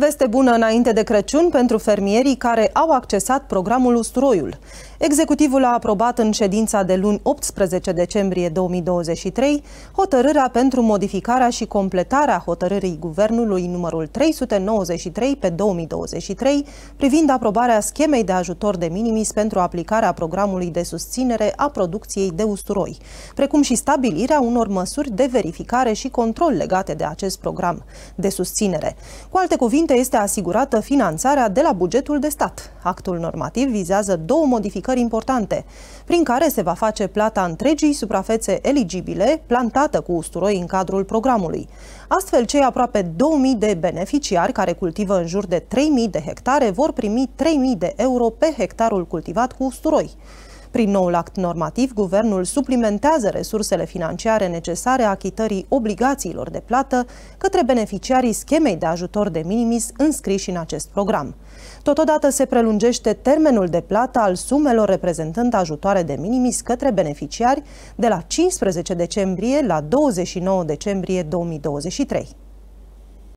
Veste bună înainte de Crăciun pentru fermierii care au accesat programul Usturoiul. Executivul a aprobat în ședința de luni 18 decembrie 2023 hotărârea pentru modificarea și completarea hotărârii Guvernului numărul 393 pe 2023 privind aprobarea schemei de ajutor de minimis pentru aplicarea programului de susținere a producției de usturoi, precum și stabilirea unor măsuri de verificare și control legate de acest program de susținere. Cu alte cuvinte, înainte este asigurată finanțarea de la bugetul de stat. Actul normativ vizează două modificări importante, prin care se va face plata întregii suprafețe eligibile plantată cu usturoi în cadrul programului. Astfel, cei aproape 2000 de beneficiari care cultivă în jur de 3000 de hectare vor primi 3000 de euro pe hectarul cultivat cu usturoi. Prin noul act normativ, guvernul suplimentează resursele financiare necesare achitării obligațiilor de plată către beneficiarii schemei de ajutor de minimis înscriși în acest program. Totodată se prelungește termenul de plată al sumelor reprezentând ajutoare de minimis către beneficiari de la 15 decembrie la 29 decembrie 2023.